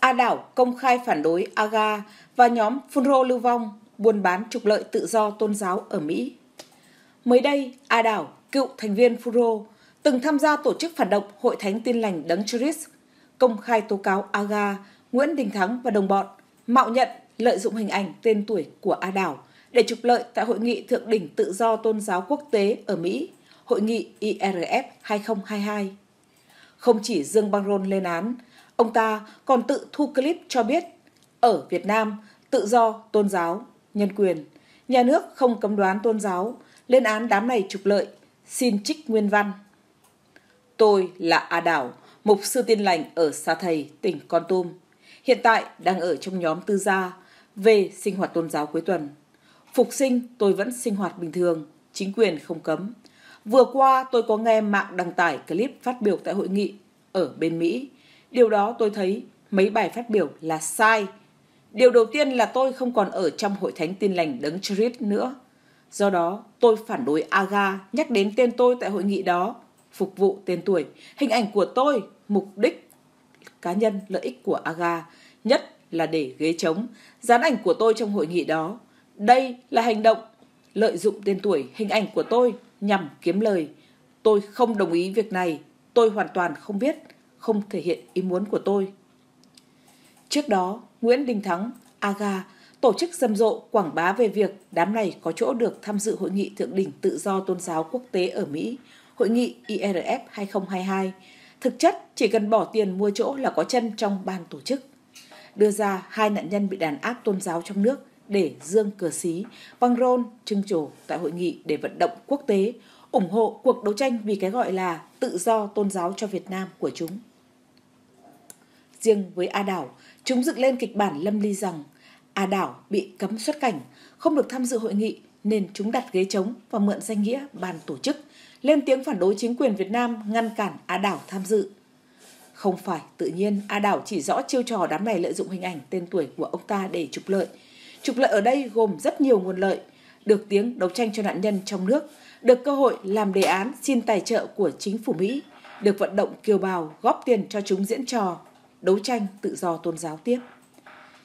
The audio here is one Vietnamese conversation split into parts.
A Đảo công khai phản đối AGA và nhóm Phunro Lưu Vong buôn bán trục lợi tự do tôn giáo ở Mỹ. Mới đây, A Đảo, cựu thành viên Phunro, từng tham gia tổ chức phản động Hội Thánh Tin Lành Đấng Christ, công khai tố cáo AGA, Nguyễn Đình Thắng và đồng bọn mạo nhận lợi dụng hình ảnh tên tuổi của A Đảo để trục lợi tại Hội nghị Thượng đỉnh Tự do Tôn giáo Quốc tế ở Mỹ, Hội nghị IRF 2022 không chỉ Dương Bang Rôn lên án, ông ta còn tự thu clip cho biết ở Việt Nam tự do, tôn giáo, nhân quyền, nhà nước không cấm đoán tôn giáo, lên án đám này trục lợi, xin trích nguyên văn. Tôi là A Đảo, mục sư tiên lành ở Sa Thầy, tỉnh Con Tum. Hiện tại đang ở trong nhóm tư gia, về sinh hoạt tôn giáo cuối tuần. Phục sinh tôi vẫn sinh hoạt bình thường, chính quyền không cấm. Vừa qua tôi có nghe mạng đăng tải clip phát biểu tại hội nghị ở bên Mỹ. Điều đó tôi thấy mấy bài phát biểu là sai. Điều đầu tiên là tôi không còn ở trong hội thánh tin lành đấng Christ nữa. Do đó, tôi phản đối Aga nhắc đến tên tôi tại hội nghị đó, phục vụ tên tuổi, hình ảnh của tôi, mục đích cá nhân lợi ích của Aga, nhất là để ghế trống, dán ảnh của tôi trong hội nghị đó. Đây là hành động lợi dụng tên tuổi, hình ảnh của tôi nhằm kiếm lời. Tôi không đồng ý việc này, tôi hoàn toàn không biết, không thể hiện ý muốn của tôi. Trước đó, Nguyễn Đình Thắng, AGA, tổ chức rầm rộ quảng bá về việc đám này có chỗ được tham dự hội nghị thượng đỉnh tự do tôn giáo quốc tế ở Mỹ, hội nghị IRF 2022. Thực chất, chỉ cần bỏ tiền mua chỗ là có chân trong ban tổ chức. Đưa ra hai nạn nhân bị đàn áp tôn giáo trong nước, để dương cờ xí, băng rôn, trưng trổ tại hội nghị để vận động quốc tế, ủng hộ cuộc đấu tranh vì cái gọi là tự do tôn giáo cho Việt Nam của chúng. Riêng với A Đảo, chúng dựng lên kịch bản lâm ly rằng A Đảo bị cấm xuất cảnh, không được tham dự hội nghị nên chúng đặt ghế trống và mượn danh nghĩa bàn tổ chức, lên tiếng phản đối chính quyền Việt Nam ngăn cản A Đảo tham dự. Không phải tự nhiên A Đảo chỉ rõ chiêu trò đám này lợi dụng hình ảnh tên tuổi của ông ta để trục lợi – Trục lợi ở đây gồm rất nhiều nguồn lợi, được tiếng đấu tranh cho nạn nhân trong nước, được cơ hội làm đề án xin tài trợ của chính phủ Mỹ, được vận động kiều bào góp tiền cho chúng diễn trò, đấu tranh tự do tôn giáo tiếp.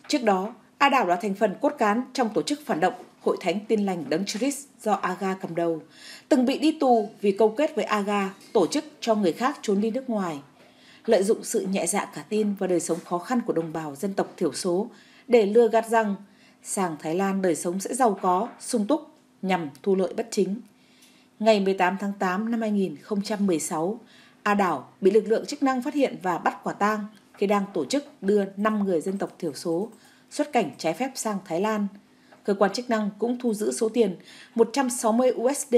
Trước đó, A Đảo là thành phần cốt cán trong tổ chức phản động Hội Thánh Tin Lành Đấng Christ do Aga cầm đầu, từng bị đi tù vì câu kết với Aga tổ chức cho người khác trốn đi nước ngoài. Lợi dụng sự nhẹ dạ cả tin và đời sống khó khăn của đồng bào dân tộc thiểu số để lừa gạt rằng sang Thái Lan đời sống sẽ giàu có, sung túc nhằm thu lợi bất chính. Ngày 18 tháng 8 năm 2016, A Đảo bị lực lượng chức năng phát hiện và bắt quả tang khi đang tổ chức đưa 5 người dân tộc thiểu số xuất cảnh trái phép sang Thái Lan. Cơ quan chức năng cũng thu giữ số tiền 160 USD,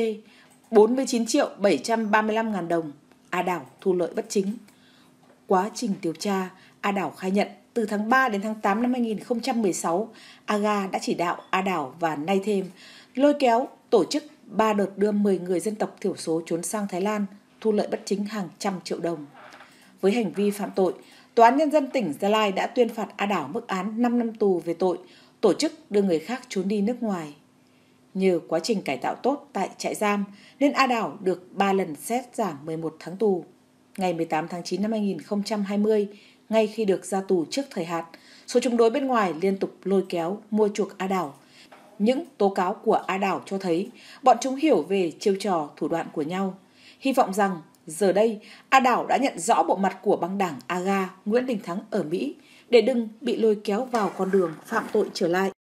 49 triệu 735 ngàn đồng. A Đảo thu lợi bất chính. Quá trình điều tra, A Đảo khai nhận từ tháng 3 đến tháng 8 năm 2016, AGA đã chỉ đạo A Đảo và Nay Thêm lôi kéo tổ chức 3 đợt đưa 10 người dân tộc thiểu số trốn sang Thái Lan, thu lợi bất chính hàng trăm triệu đồng. Với hành vi phạm tội, Tòa án Nhân dân tỉnh Gia Lai đã tuyên phạt A Đảo mức án 5 năm tù về tội tổ chức đưa người khác trốn đi nước ngoài. Nhờ quá trình cải tạo tốt tại trại giam nên A Đảo được 3 lần xét giảm 11 tháng tù. Ngày 18 tháng 9 năm 2020, ngay khi được ra tù trước thời hạn. Số chống đối bên ngoài liên tục lôi kéo, mua chuộc A Đảo. Những tố cáo của A Đảo cho thấy bọn chúng hiểu về chiêu trò, thủ đoạn của nhau. Hy vọng rằng giờ đây A Đảo đã nhận rõ bộ mặt của băng đảng Aga Nguyễn Đình Thắng ở Mỹ để đừng bị lôi kéo vào con đường phạm tội trở lại.